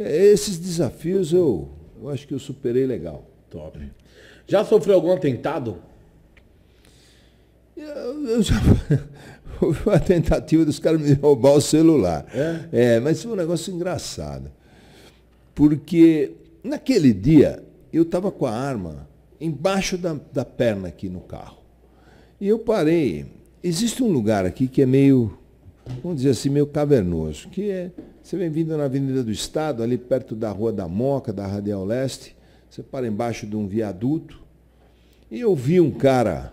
É, esses desafios eu, eu acho que eu superei legal. Top. Já sofreu algum atentado? Eu, eu já, houve uma tentativa dos caras me roubar o celular. É? é, mas foi um negócio engraçado. Porque naquele dia eu estava com a arma embaixo da, da perna aqui no carro. E eu parei. Existe um lugar aqui que é meio, vamos dizer assim, meio cavernoso, que é você bem-vindo na Avenida do Estado, ali perto da Rua da Moca, da Radial Leste. Você para embaixo de um viaduto. E eu vi um cara,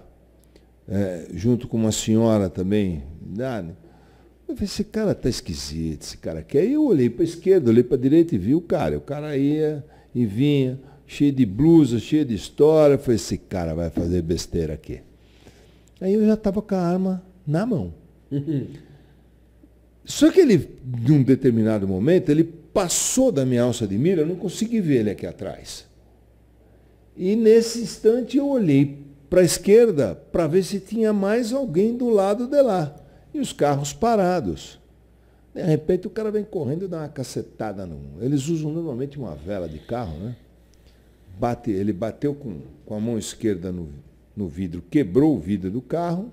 é, junto com uma senhora também, Dani. Eu falei, esse cara tá esquisito, esse cara aqui. Aí eu olhei para a esquerda, olhei para a direita e vi o cara. O cara ia e vinha, cheio de blusa, cheio de história. Eu falei, esse cara vai fazer besteira aqui. Aí eu já estava com a arma na mão. Só que ele, de um determinado momento, ele passou da minha alça de mira, eu não consegui ver ele aqui atrás. E nesse instante eu olhei para a esquerda para ver se tinha mais alguém do lado de lá. E os carros parados. De repente o cara vem correndo e dá uma cacetada num. Eles usam normalmente uma vela de carro, né? Bate, ele bateu com, com a mão esquerda no, no vidro, quebrou o vidro do carro,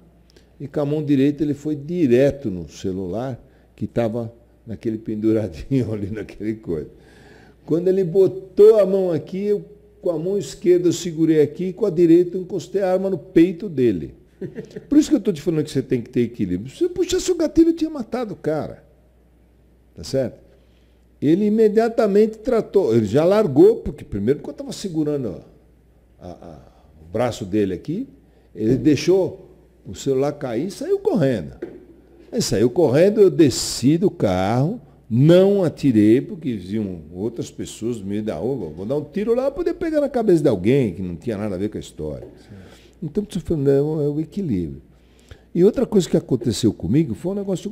e com a mão direita ele foi direto no celular que estava naquele penduradinho ali, naquele coisa. Quando ele botou a mão aqui, eu, com a mão esquerda eu segurei aqui e com a direita eu encostei a arma no peito dele. Por isso que eu estou te falando que você tem que ter equilíbrio. Se eu puxasse o gatilho, eu tinha matado o cara. Tá certo? Ele imediatamente tratou, ele já largou, porque primeiro porque eu estava segurando a, a, o braço dele aqui, ele hum. deixou o celular cair e saiu correndo. Aí saiu correndo, eu desci do carro, não atirei, porque viam outras pessoas no meio da rua, vou dar um tiro lá, poder pegar na cabeça de alguém, que não tinha nada a ver com a história. Sim. Então, não, é o equilíbrio. E outra coisa que aconteceu comigo foi um negócio